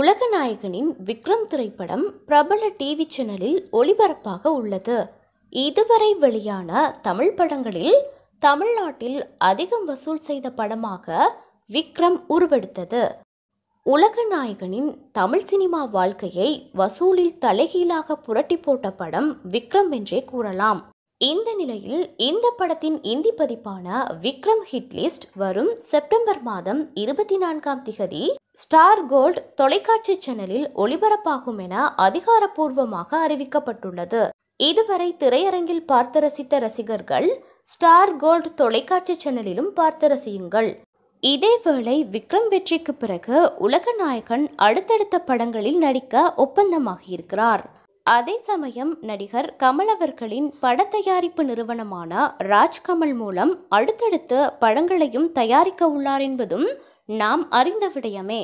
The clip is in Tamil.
உலகநாயகனின் விக்ரம் திரைப்படம் பிரபல டிவி சேனலில் ஒளிபரப்பாக உள்ளது இதுவரை வெளியான தமிழ் படங்களில் தமிழ்நாட்டில் அதிகம் வசூல் செய்த படமாக விக்ரம் உருவெடுத்தது உலகநாயகனின் தமிழ் சினிமா வாழ்க்கையை வசூலில் தலைகீழாக புரட்டி போட்ட படம் விக்ரம் என்றே கூறலாம் இந்த நிலையில் இந்த படத்தின் இந்தி பதிப்பான விக்ரம் ஹிட் லிஸ்ட் வரும் செப்டம்பர் மாதம் இருபத்தி நான்காம் திகதி ஸ்டார் கோல்ட் தொலைக்காட்சி சேனலில் ஒளிபரப்பாகும் என அதிகாரப்பூர்வமாக அறிவிக்கப்பட்டுள்ளது இதுவரை திரையரங்கில் பார்த்து ரசித்த ரசிகர்கள் ஸ்டார் கோல்ட் தொலைக்காட்சி சேனலிலும் பார்த்து ரசியுங்கள் இதேவேளை விக்ரம் வெற்றிக்கு பிறகு உலக நாயகன் அடுத்தடுத்த படங்களில் நடிக்க ஒப்பந்தமாகியிருக்கிறார் அதே சமயம் நடிகர் கமல் அவர்களின் படத்தயாரிப்பு நிறுவனமான ராஜ்கமல் மூலம் அடுத்தடுத்து படங்களையும் தயாரிக்க உள்ளார் என்பதும் நாம் அறிந்த விடயமே